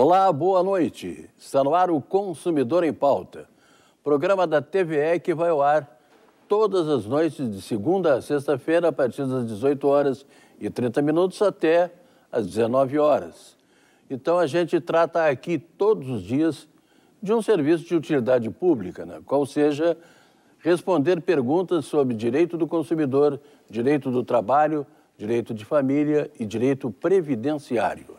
Olá, boa noite. Está no ar o Consumidor em Pauta, programa da TVE que vai ao ar todas as noites de segunda a sexta-feira, a partir das 18 horas e 30 minutos até às 19 horas. Então a gente trata aqui todos os dias de um serviço de utilidade pública, né? qual seja responder perguntas sobre direito do consumidor, direito do trabalho, direito de família e direito previdenciário.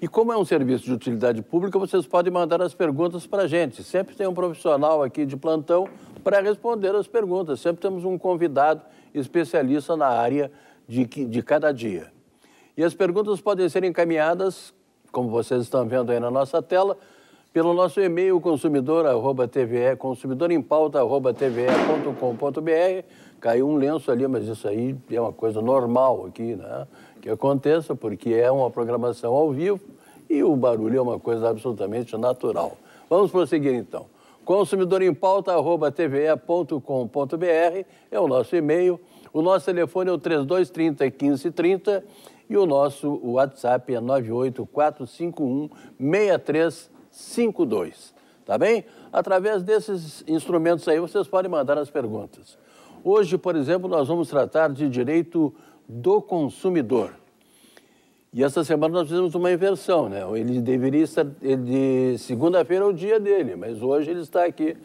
E como é um serviço de utilidade pública, vocês podem mandar as perguntas para a gente. Sempre tem um profissional aqui de plantão para responder as perguntas. Sempre temos um convidado especialista na área de, de cada dia. E as perguntas podem ser encaminhadas, como vocês estão vendo aí na nossa tela, pelo nosso e-mail consumidor, arroba tve, arroba caiu um lenço ali, mas isso aí é uma coisa normal aqui, né? Que aconteça, porque é uma programação ao vivo e o barulho é uma coisa absolutamente natural. Vamos prosseguir então. Consumidor em pauta, arroba tve.com.br é o nosso e-mail. O nosso telefone é o 3230 1530 e o nosso WhatsApp é 98451 6352. Tá bem? Através desses instrumentos aí, vocês podem mandar as perguntas. Hoje, por exemplo, nós vamos tratar de direito do consumidor. E essa semana nós fizemos uma inversão, né? Ele deveria estar de segunda-feira é o dia dele, mas hoje ele está aqui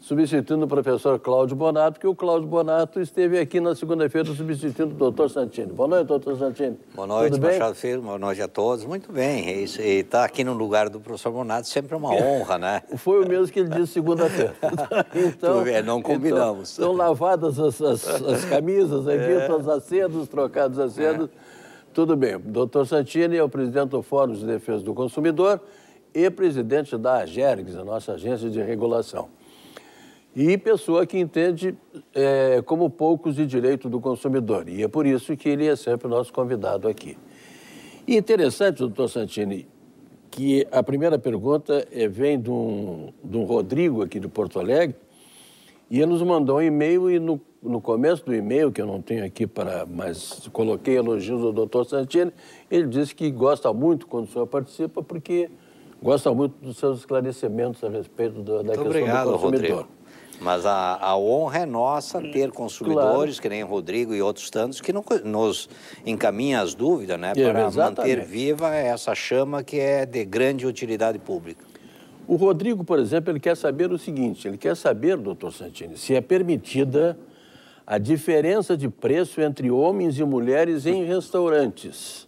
substituindo o professor Cláudio Bonato, que o Cláudio Bonato esteve aqui na segunda-feira substituindo o doutor Santini. Boa noite, doutor Santini. Boa noite, Tudo bem? Filho, boa noite a todos. Muito bem, e estar tá aqui no lugar do professor Bonato sempre é uma honra, né? Foi o mesmo que ele disse segunda-feira. Então, não então, combinamos. Então, estão lavadas as, as, as camisas aqui, é. acedos, trocados acedos. É. Tudo bem, doutor Santini é o presidente do Fórum de Defesa do Consumidor e presidente da AGERGS, a nossa agência de regulação e pessoa que entende é, como poucos de direito do consumidor. E é por isso que ele é sempre o nosso convidado aqui. E interessante, doutor Santini, que a primeira pergunta é, vem de um, de um Rodrigo aqui de Porto Alegre, e ele nos mandou um e-mail e no, no começo do e-mail, que eu não tenho aqui para, mas coloquei elogios ao doutor Santini, ele disse que gosta muito quando o senhor participa, porque gosta muito dos seus esclarecimentos a respeito da, da questão obrigado, do consumidor. Rodrigo. Mas a, a, honra é nossa ter hum, consumidores, claro. que nem o Rodrigo e outros tantos, que não, nos encaminha as dúvidas, né? É, para exatamente. manter viva essa chama que é de grande utilidade pública. O Rodrigo, por exemplo, ele quer saber o seguinte, ele quer saber, doutor Santini, se é permitida a diferença de preço entre homens e mulheres em restaurantes.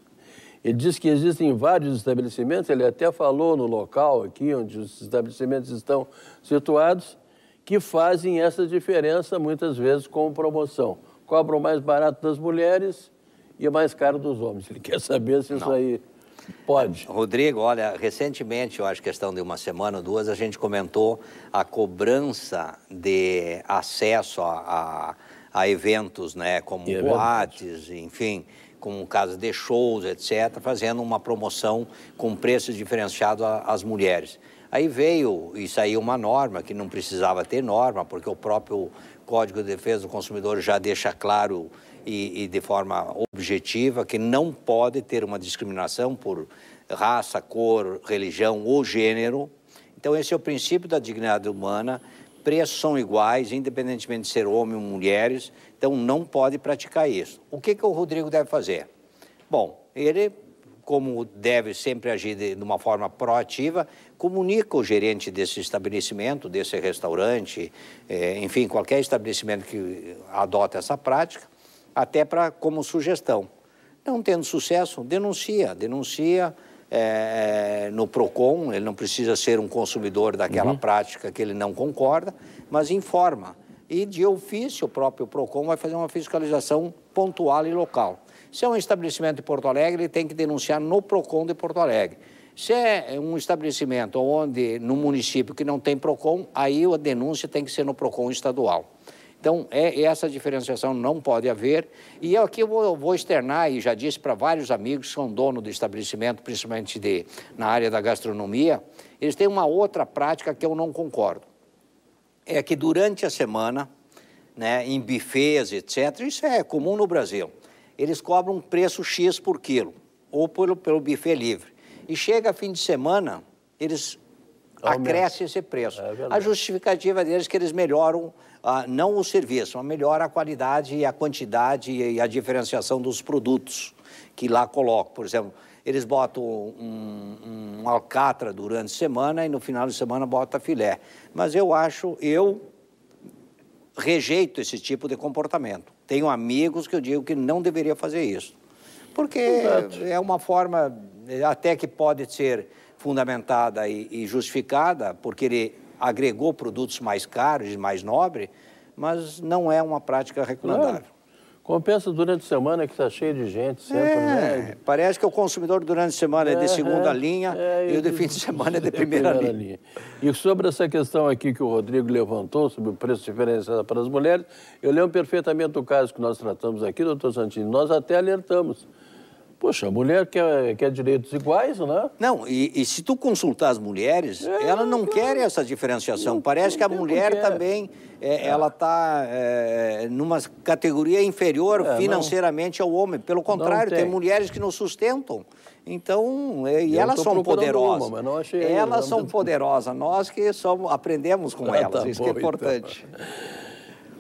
Ele diz que existem vários estabelecimentos, ele até falou no local aqui onde os estabelecimentos estão situados, que fazem essa diferença muitas vezes com promoção. Cobram mais barato das mulheres e mais caro dos homens. Ele quer saber se Não. isso aí Pode. Rodrigo, olha, recentemente, eu acho é questão de uma semana ou duas, a gente comentou a cobrança de acesso a, a, a eventos, né, como e boates, é enfim, como casos de shows, etc., fazendo uma promoção com preço diferenciado às mulheres. Aí veio e saiu uma norma, que não precisava ter norma, porque o próprio Código de Defesa do Consumidor já deixa claro e, e de forma objetiva que não pode ter uma discriminação por raça, cor, religião ou gênero. Então, esse é o princípio da dignidade humana. Preços são iguais, independentemente de ser homem ou mulheres, então não pode praticar isso. O que, que o Rodrigo deve fazer? Bom, ele, como deve sempre agir de, de uma forma proativa, comunica o gerente desse estabelecimento, desse restaurante, é, enfim, qualquer estabelecimento que adota essa prática, até para como sugestão. Não tendo sucesso, denuncia, denuncia é, é, no PROCON, ele não precisa ser um consumidor daquela uhum. prática que ele não concorda, mas informa. E de ofício, o próprio PROCON vai fazer uma fiscalização pontual e local. Se é um estabelecimento de Porto Alegre, ele tem que denunciar no PROCON de Porto Alegre. Se é um estabelecimento onde, no município que não tem PROCON, aí a denúncia tem que ser no PROCON estadual. Então, é, essa diferenciação não pode haver. E é eu aqui vou, vou externar, e já disse para vários amigos que são dono do estabelecimento, principalmente de, na área da gastronomia, eles têm uma outra prática que eu não concordo. É que durante a semana, né, em bufês, etc., isso é comum no Brasil, eles cobram um preço X por quilo, ou pelo, pelo buffet livre. E chega fim de semana, eles acrescem esse preço. É a justificativa deles é que eles melhoram ah, não o serviço, mas melhora a qualidade e a quantidade e a diferenciação dos produtos que lá colocam. Por exemplo, eles botam um, um alcatra durante a semana e no final de semana bota filé. Mas eu acho, eu rejeito esse tipo de comportamento. Tenho amigos que eu digo que não deveria fazer isso. Porque Exato. é uma forma até que pode ser fundamentada e, e justificada, porque ele agregou produtos mais caros e mais nobres, mas não é uma prática recomendável. Compensa durante a semana que está cheio de gente, sempre. é, né? Parece que o consumidor durante a semana é, é de segunda é, linha e o de fim de semana é de primeira, primeira linha. linha. E sobre essa questão aqui que o Rodrigo levantou, sobre o preço diferenciado para as mulheres, eu lembro perfeitamente o caso que nós tratamos aqui, doutor Santini. Nós até alertamos Poxa, a mulher quer, quer direitos iguais, né? Não, e, e se tu consultar as mulheres, é, elas não querem essa diferenciação. Não, Parece não que a mulher também, é, é. ela está é, numa categoria inferior é, financeiramente não, ao homem. Pelo contrário, tem. tem. mulheres que nos sustentam. Então, é, e elas são poderosas. Uma, elas são poderosas. Nós que somos, aprendemos com ah, tá elas. Tá Isso bom, que é então. importante. Então.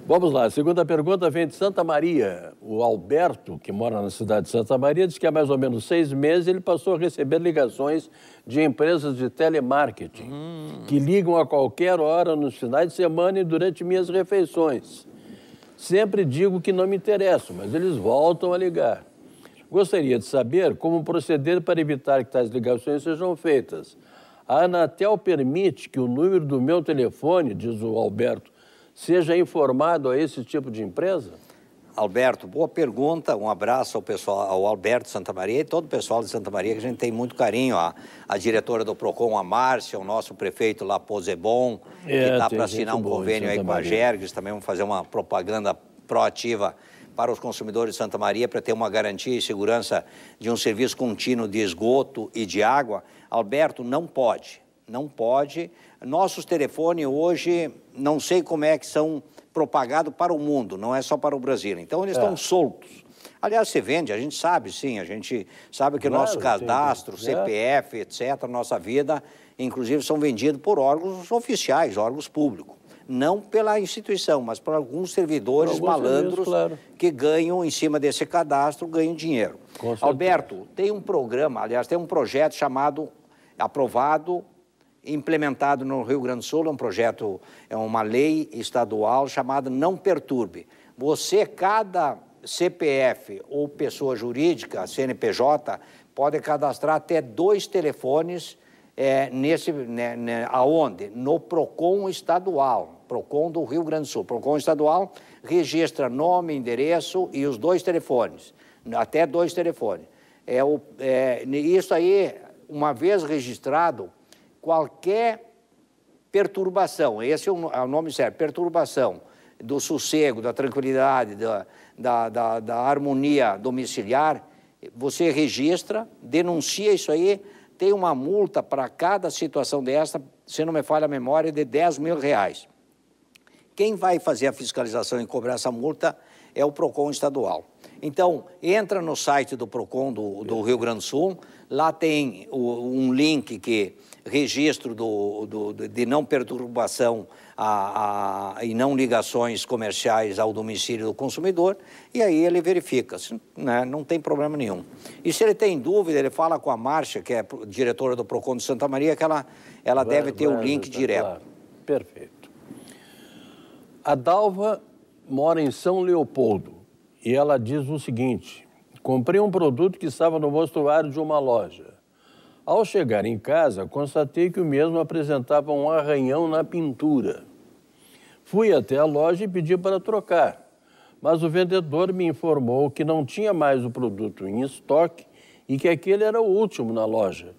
Vamos lá, a segunda pergunta vem de Santa Maria. O Alberto, que mora na cidade de Santa Maria, diz que há mais ou menos seis meses ele passou a receber ligações de empresas de telemarketing hum. que ligam a qualquer hora nos finais de semana e durante minhas refeições. Sempre digo que não me interesso, mas eles voltam a ligar. Gostaria de saber como proceder para evitar que tais ligações sejam feitas. A Anatel permite que o número do meu telefone, diz o Alberto, seja informado a esse tipo de empresa? Alberto, boa pergunta. Um abraço ao pessoal, ao Alberto Santa Maria e todo o pessoal de Santa Maria, que a gente tem muito carinho. A, a diretora do PROCON, a Márcia, o nosso prefeito lá, Posebon é, que está para assinar um convênio aí com a Gerges. Também vamos fazer uma propaganda proativa para os consumidores de Santa Maria para ter uma garantia e segurança de um serviço contínuo de esgoto e de água. Alberto, não pode. Não pode. Nossos telefones hoje não sei como é que são propagados para o mundo, não é só para o Brasil. Então, eles é. estão soltos. Aliás, você vende, a gente sabe, sim, a gente sabe que claro, nosso cadastro, é. CPF, etc., nossa vida, inclusive, são vendidos por órgãos oficiais, órgãos públicos não pela instituição, mas por alguns servidores por alguns malandros claro. que ganham em cima desse cadastro, ganham dinheiro. Alberto, tem um programa, aliás, tem um projeto chamado aprovado implementado no Rio Grande do Sul, é um projeto, é uma lei estadual chamada Não Perturbe. Você, cada CPF ou pessoa jurídica, CNPJ, pode cadastrar até dois telefones é, nesse, né, né, aonde? No PROCON estadual, PROCON do Rio Grande do Sul. PROCON estadual registra nome, endereço e os dois telefones, até dois telefones. É, o, é isso aí, uma vez registrado, qualquer perturbação, esse é o, é o nome certo, perturbação do sossego, da tranquilidade, da, da, da, da harmonia domiciliar, você registra, denuncia isso aí, tem uma multa para cada situação dessa, se não me falha a memória, de 10 mil reais. Quem vai fazer a fiscalização e cobrar essa multa é o PROCON estadual. Então, entra no site do PROCON do, do Rio Grande do Sul, lá tem o, um link que registro do, do, de não perturbação a, a, e não ligações comerciais ao domicílio do consumidor, e aí ele verifica, né, não tem problema nenhum. E se ele tem dúvida, ele fala com a Márcia, que é diretora do PROCON de Santa Maria, que ela, ela vai, deve ter o um link direto. Perfeito. A Dalva mora em São Leopoldo e ela diz o seguinte: comprei um produto que estava no mostruário de uma loja. Ao chegar em casa, constatei que o mesmo apresentava um arranhão na pintura. Fui até a loja e pedi para trocar, mas o vendedor me informou que não tinha mais o produto em estoque e que aquele era o último na loja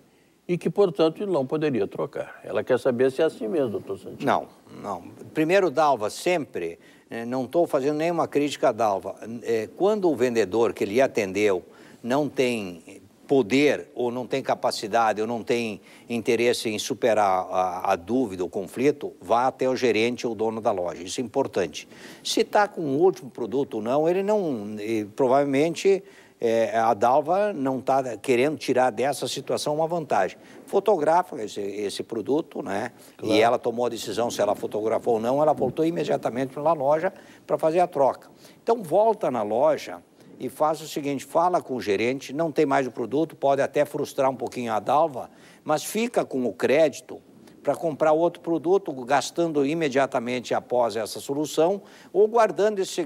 e que, portanto, ele não poderia trocar. Ela quer saber se é assim mesmo, doutor Santiago. Não, não. Primeiro, Dalva, sempre, eh, não estou fazendo nenhuma crítica a Dalva, eh, quando o vendedor que ele atendeu não tem poder ou não tem capacidade ou não tem interesse em superar a, a dúvida, o conflito, vá até o gerente ou dono da loja. Isso é importante. Se está com o último produto ou não, ele não. provavelmente é, a Dalva não está querendo tirar dessa situação uma vantagem. Fotografa esse, esse produto, né? Claro. E ela tomou a decisão se ela fotografou ou não, ela voltou imediatamente para a loja para fazer a troca. Então, volta na loja e faça o seguinte: fala com o gerente, não tem mais o produto, pode até frustrar um pouquinho a Dalva, mas fica com o crédito para comprar outro produto, gastando imediatamente após essa solução ou guardando esse,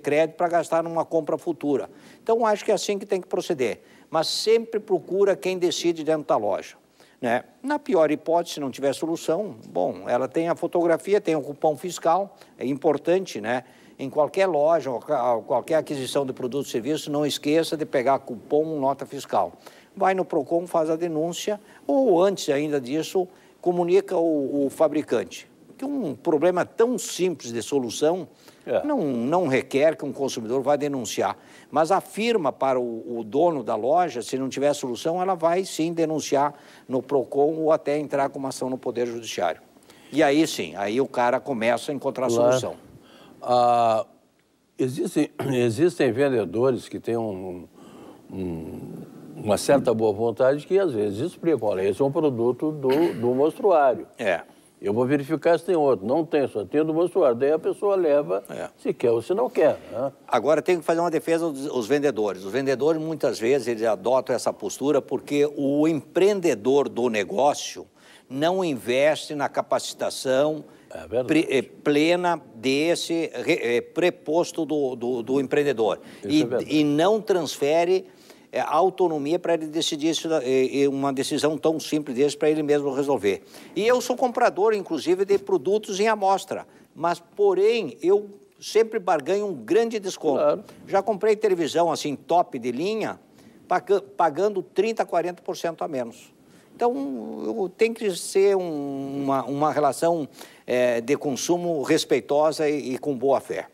crédito para gastar numa compra futura. Então, acho que é assim que tem que proceder. Mas sempre procura quem decide dentro da loja. Né? Na pior hipótese, se não tiver solução, bom, ela tem a fotografia, tem o cupom fiscal, é importante, né? em qualquer loja qualquer aquisição de produto ou serviço, não esqueça de pegar cupom nota fiscal. Vai no PROCON, faz a denúncia ou antes ainda disso, comunica o, o fabricante. Porque um problema tão simples de solução é. não, não requer que um consumidor vá denunciar. Mas afirma para o, o dono da loja, se não tiver solução, ela vai sim denunciar no PROCON ou até entrar com uma ação no Poder Judiciário. E aí sim, aí o cara começa a encontrar claro. solução. Ah, existem, existem vendedores que têm um, um, uma certa boa vontade que às vezes explicam, olha, esse é um produto do, do mostruário. É. Eu vou verificar se tem outro. Não tem, só tem do mostruário. Daí a pessoa leva é. se quer ou se não quer. Né? Agora, tem que fazer uma defesa dos vendedores. Os vendedores, muitas vezes, eles adotam essa postura porque o empreendedor do negócio não investe na capacitação, é, é plena desse é, preposto do, do, do empreendedor. E, é e, não transfere é, autonomia para ele decidir isso, uma decisão tão simples desse para ele mesmo resolver. E eu sou comprador, inclusive, de produtos em amostra, mas, porém, eu sempre barganho um grande desconto. Claro. Já comprei televisão, assim, top de linha, pagando 30%, 40% a menos. Então, tem que ser uma, uma relação é, de consumo respeitosa e, e, com boa fé.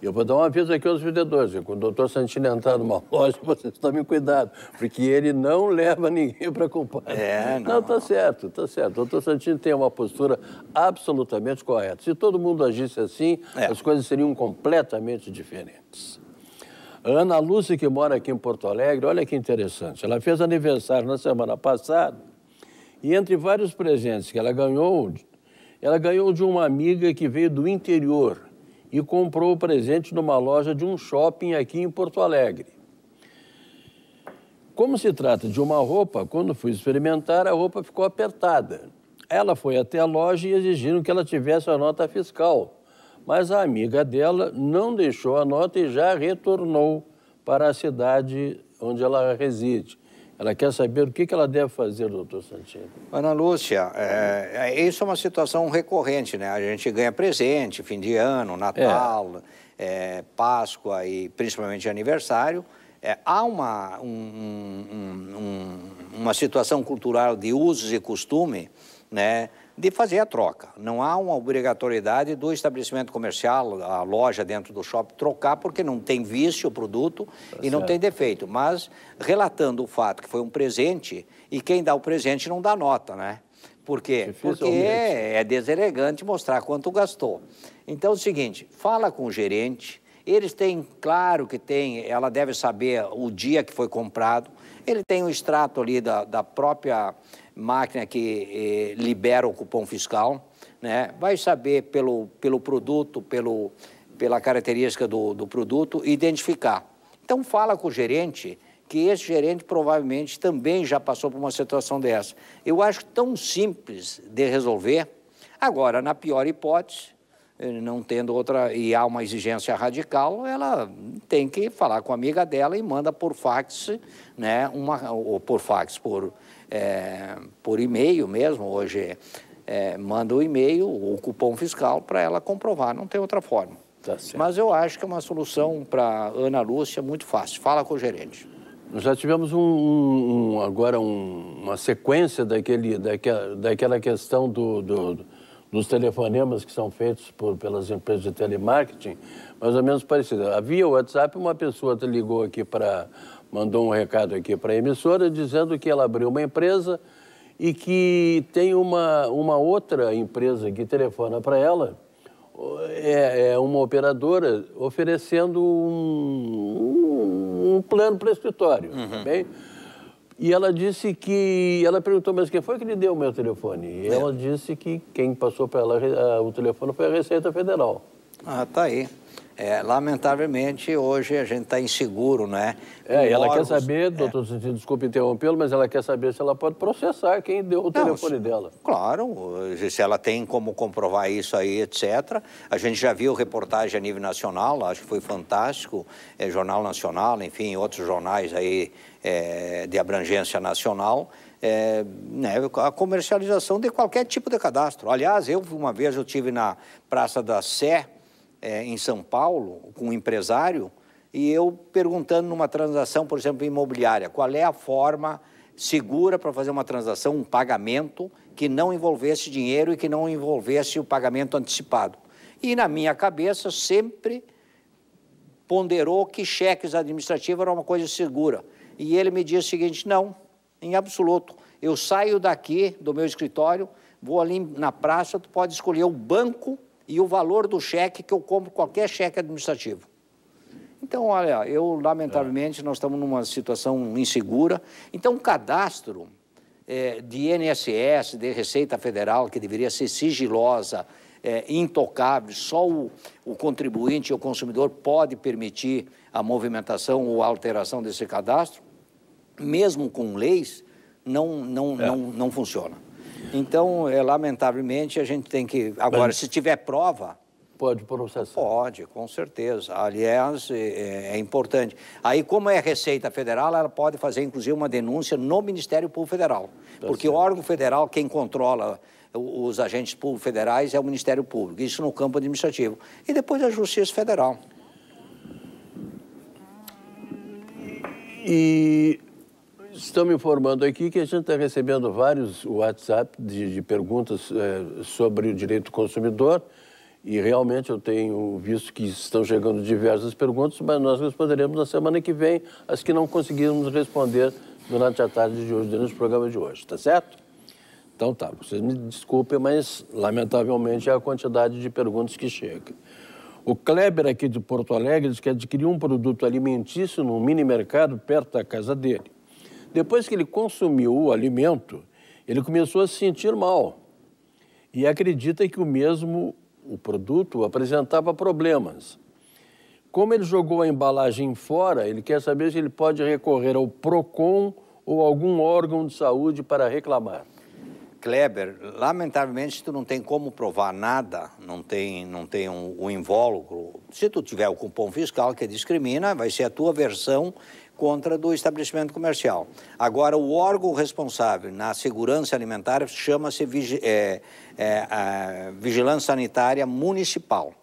Eu vou dar um aviso aqui aos vendedores. Quando o doutor Santini entrar numa loja, vocês tomem cuidado, porque ele não leva ninguém para comprar. É, não. Não, tá certo, tá certo. O doutor Santini tem uma postura absolutamente correta. Se todo mundo agisse assim, é. as coisas seriam completamente diferentes. Ana Lúcia, que mora aqui em Porto Alegre, olha que interessante. Ela fez aniversário na semana passada e entre vários presentes que ela ganhou, ela ganhou de uma amiga que veio do interior e comprou o presente numa loja de um shopping aqui em Porto Alegre. Como se trata de uma roupa, quando fui experimentar, a roupa ficou apertada. Ela foi até a loja e exigiram que ela tivesse a nota fiscal, mas a amiga dela não deixou a nota e já retornou para a cidade onde ela reside. Ela quer saber o que ela deve fazer, doutor Santino? Ana Lúcia, é, é, isso é uma situação recorrente, né? A gente ganha presente, fim de ano, Natal, é. É, Páscoa e principalmente aniversário. É, há uma, um, um, um, uma situação cultural de usos e costume, né? de fazer a troca. Não há uma obrigatoriedade do estabelecimento comercial, a loja dentro do shopping, trocar, porque não tem vício o produto tá e certo. não tem defeito. Mas, relatando o fato que foi um presente, e quem dá o presente não dá nota, né? Por quê? Porque é, é deselegante mostrar quanto gastou. Então é o seguinte, fala com o gerente, eles têm, claro que tem, ela deve saber o dia que foi comprado, ele tem um extrato ali da, da própria máquina que eh, libera o cupom fiscal, né? vai saber pelo, pelo produto, pelo, pela característica do, do produto, identificar. Então, fala com o gerente, que esse gerente provavelmente também já passou por uma situação dessa. Eu acho tão simples de resolver. Agora, na pior hipótese, eh, não tendo outra, e há uma exigência radical, ela tem que falar com a amiga dela e manda por fax, né, uma, ou por fax, por, é, por e-mail mesmo, hoje é, manda o e-mail, o cupom fiscal, para ela comprovar, não tem outra forma. Tá Mas eu acho que é uma solução para Ana Lúcia muito fácil, fala com o gerente. Nós já tivemos um, um agora um, uma sequência daquele, daquela, daquela questão do, do, do dos telefonemas que são feitos por, pelas empresas de telemarketing, mais ou menos parecido. Havia o WhatsApp, uma pessoa ligou aqui para. mandou um recado aqui para a emissora dizendo que ela abriu uma empresa e que tem uma, uma outra empresa que telefona para ela, é, é, uma operadora oferecendo um, um, um plano para escritório, uhum. bem? E ela disse que. Ela perguntou, mas quem foi que lhe deu o meu telefone? E é. ela disse que quem passou para ela eh, o telefone foi a Receita Federal. Ah, tá aí. É, lamentavelmente, hoje a gente está inseguro, né? É, e ela órgãos... quer saber, é. doutor, é. desculpe interrompê-lo, mas ela quer saber se ela pode processar quem deu o Não, telefone se... dela. Claro, se ela tem como comprovar isso aí, etc. A gente já viu reportagem a nível nacional, acho que foi fantástico, é, Jornal Nacional, enfim, outros jornais aí é, de abrangência nacional, é, né, a comercialização de qualquer tipo de cadastro. Aliás, eu uma vez eu tive na Praça da Sé, é, em São Paulo com um empresário e eu perguntando numa transação, por exemplo, imobiliária, qual é a forma segura para fazer uma transação, um pagamento que não envolvesse dinheiro e que não envolvesse o pagamento antecipado. E na minha cabeça sempre ponderou que cheques administrativos era uma coisa segura. E ele me disse o seguinte: não, em absoluto. Eu saio daqui do meu escritório, vou ali na praça, tu pode escolher o banco e o valor do cheque que eu compro qualquer cheque administrativo. Então, olha, eu, lamentavelmente, nós estamos numa situação insegura. Então, o cadastro é, de INSS, de Receita Federal, que deveria ser sigilosa, é, intocável, só o, o contribuinte, o consumidor pode permitir a movimentação ou a alteração desse cadastro, mesmo com leis, não, não, é. não, não funciona. Então, é, lamentavelmente, a gente tem que. Agora, se tiver prova. Pode processar. Pode, com certeza. Aliás, é, é, importante. Aí, como é Receita Federal, ela pode fazer, inclusive, uma denúncia no Ministério Público Federal. Tá porque certo. o órgão federal, quem controla os agentes públicos federais é o Ministério Público, isso no campo administrativo. E depois a Justiça Federal. E Estão me informando aqui que a gente está recebendo vários WhatsApp de, de perguntas é, sobre o direito do consumidor e realmente eu tenho visto que estão chegando diversas perguntas, mas nós responderemos na semana que vem as que não conseguirmos responder durante a tarde de hoje, durante o programa de hoje, tá certo? Então tá, vocês me desculpem, mas lamentavelmente é a quantidade de perguntas que chega. O Kleber aqui de Porto Alegre diz que adquiriu um produto alimentício num mini mercado perto da casa dele. Depois que ele consumiu o alimento, ele começou a se sentir mal e acredita que o mesmo, o produto, apresentava problemas. Como ele jogou a embalagem fora, ele quer saber se ele pode recorrer ao PROCON ou algum órgão de saúde para reclamar. Kleber, lamentavelmente tu não tem como provar nada, não tem, não tem um, um invólucro. Se tu tiver o cupom fiscal que discrimina, vai ser a tua versão contra do estabelecimento comercial. Agora, o órgão responsável na segurança alimentar chama-se vigi é, é, Vigilância Sanitária Municipal,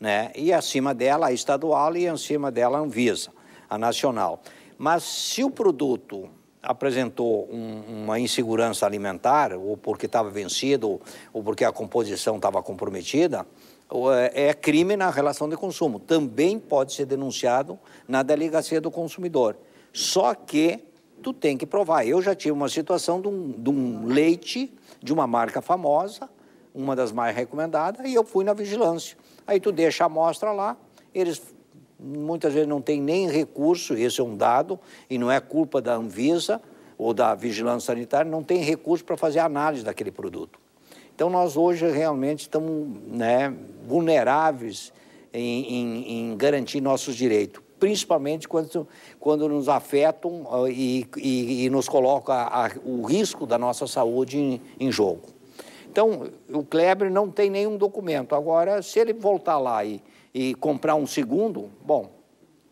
né? e acima dela a estadual e acima dela a Anvisa, a nacional. Mas se o produto apresentou um, uma insegurança alimentar, ou porque estava vencido, ou porque a composição estava comprometida, eh, é crime na relação de consumo. Também pode ser denunciado na delegacia do consumidor. Só que tu tem que provar. Eu já tive uma situação de um, de um leite de uma marca famosa, uma das mais recomendadas, e eu fui na vigilância. Aí tu deixa a amostra lá, eles muitas vezes não têm nem recurso, esse é um dado, e não é culpa da Anvisa ou da vigilância sanitária, não tem recurso para fazer análise daquele produto. Então, nós hoje realmente estamos né, vulneráveis em, em, em, garantir nossos direitos, principalmente quando, quando nos afetam e, e, e nos coloca a, a, o risco da nossa saúde em, em jogo. Então, o Kleber não tem nenhum documento. Agora, se ele voltar lá e, e comprar um segundo, bom,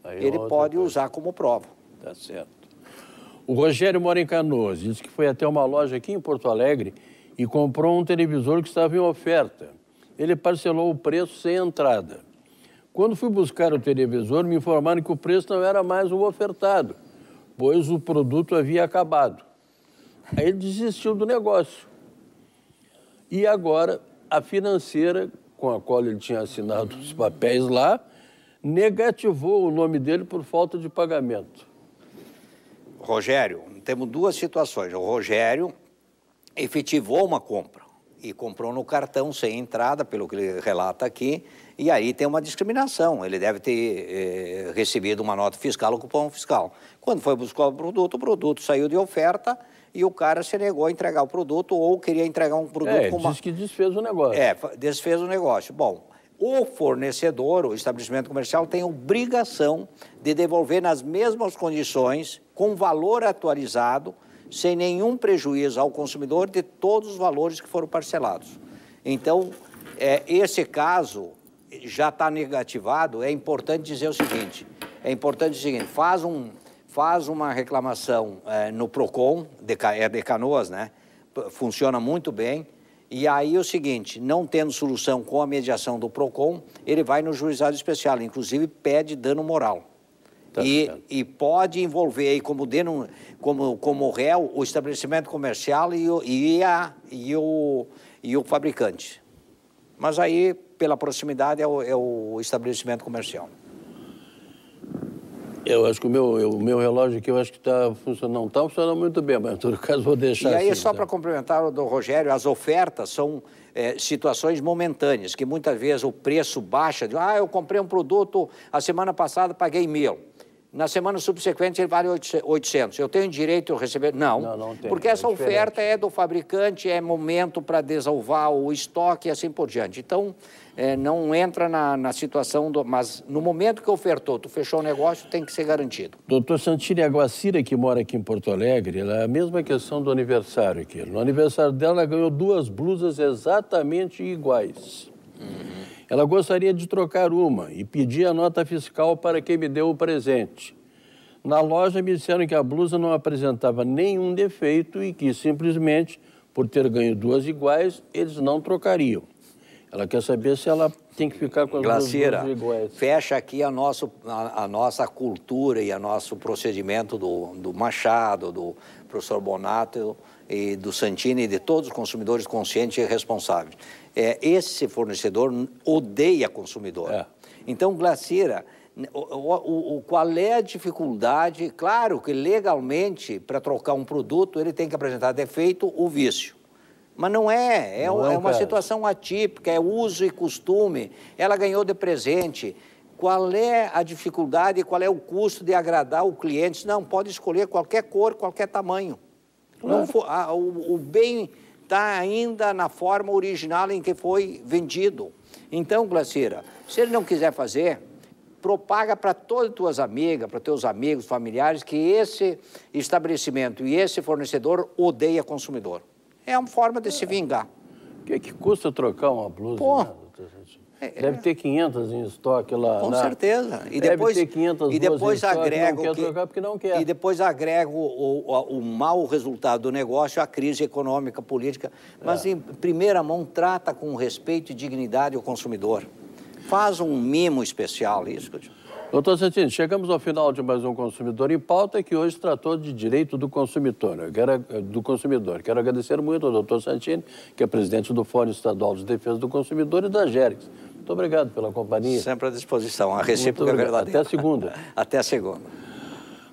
Aí é ele pode coisa. usar como prova. Tá certo. O Rogério mora em Canoas, disse que foi até uma loja aqui em Porto Alegre e comprou um televisor que estava em oferta. Ele parcelou o preço sem entrada. Quando fui buscar o televisor, me informaram que o preço não era mais o ofertado, pois o produto havia acabado. Aí ele desistiu do negócio. E agora, a financeira com a qual ele tinha assinado os papéis lá negativou o nome dele por falta de pagamento. Rogério, temos duas situações. O Rogério efetivou uma compra e comprou no cartão sem entrada, pelo que ele relata aqui, e aí tem uma discriminação. Ele deve ter eh, recebido uma nota fiscal ou cupom fiscal. Quando foi buscar o produto, o produto saiu de oferta e o cara se negou a entregar o produto ou queria entregar um produto é, com uma... diz que desfez o negócio. É, desfez o negócio. Bom, o fornecedor, o estabelecimento comercial, tem obrigação de devolver nas mesmas condições, com valor atualizado, sem nenhum prejuízo ao consumidor de todos os valores que foram parcelados. Então, é, esse caso já está negativado, é importante dizer o seguinte, é importante dizer o seguinte, faz, um, faz uma reclamação é, no PROCON, de, é de Canoas, né? funciona muito bem, e aí é o seguinte, não tendo solução com a mediação do PROCON, ele vai no juizado especial, inclusive pede dano moral. Tá e, e, pode envolver aí como, denun, como, como réu o estabelecimento comercial e, e, a, e, o, e o fabricante. Mas aí, pela proximidade, é o, é o estabelecimento comercial. Eu acho que o meu, o meu relógio aqui, eu acho que está funcionando, não está funcionando muito bem, mas em todo caso vou deixar. E aí, assim, só tá? para complementar o do Rogério, as ofertas são é, situações momentâneas, que muitas vezes o preço baixa, de, ah, eu comprei um produto a semana passada, paguei mil. Na semana subsequente ele vale 800. Eu tenho direito a receber? Não, não, não tem, porque é essa é oferta é do fabricante, é momento para desalvar o estoque e assim por diante. Então, é, não entra na, na, situação, do, mas no momento que ofertou, tu fechou o negócio, tem que ser garantido. Doutor Santini, Aguacira que mora aqui em Porto Alegre, ela, é a mesma questão do aniversário aqui. No aniversário dela, ela ganhou duas blusas exatamente iguais. Ela gostaria de trocar uma e pedir a nota fiscal para quem me deu o presente. Na loja me disseram que a blusa não apresentava nenhum defeito e que simplesmente por ter ganho duas iguais, eles não trocariam. Ela quer saber se ela tem que ficar com as Glacira, duas iguais. fecha aqui a, nosso, a, a, nossa cultura e a nosso procedimento do, do Machado, do professor Bonato e do Santini e de todos os consumidores conscientes e responsáveis é, esse fornecedor odeia consumidor. É. Então, Glacira, o, o, o, qual é a dificuldade? Claro que legalmente, para trocar um produto, ele tem que apresentar defeito ou vício. Mas não é, é, não é, é uma situação atípica, é uso e costume. Ela ganhou de presente. Qual é a dificuldade, qual é o custo de agradar o cliente? Não, pode escolher qualquer cor, qualquer tamanho. Claro. For, a, o, o bem está ainda na forma original em que foi vendido. Então, Glacira, se ele não quiser fazer, propaga para todas as tuas amigas, para teus amigos, familiares, que esse estabelecimento e esse fornecedor odeia consumidor. É uma forma de se vingar. O que, que custa trocar uma blusa? Pô, né, é, é, deve ter 500 em estoque lá. Com né? certeza. E deve depois, ter 500 e depois agrego não quer trocar porque não quer. E depois agrego o, o, o mau resultado do negócio, a crise econômica, política. Mas, é. em assim, primeira mão, trata com respeito e dignidade o consumidor. Faz um mimo especial, é isso Doutor Santini, chegamos ao final de mais um Consumidor em Pauta, que hoje tratou de direito do consumidor. Eu quero, eh, do consumidor. Quero agradecer muito ao doutor Santini, que é presidente do Fórum Estadual de Defesa do Consumidor e da GEREX. Muito obrigado pela companhia. Sempre à disposição. A recíproca é verdadeira. Até segunda. Até segunda.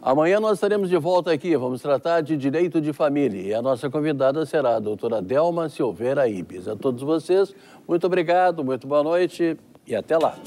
Amanhã nós estaremos de volta aqui. Vamos tratar de direito de família. E a nossa convidada será a doutora Delma Silveira Ibis. A todos vocês, muito obrigado, muito boa noite e até lá.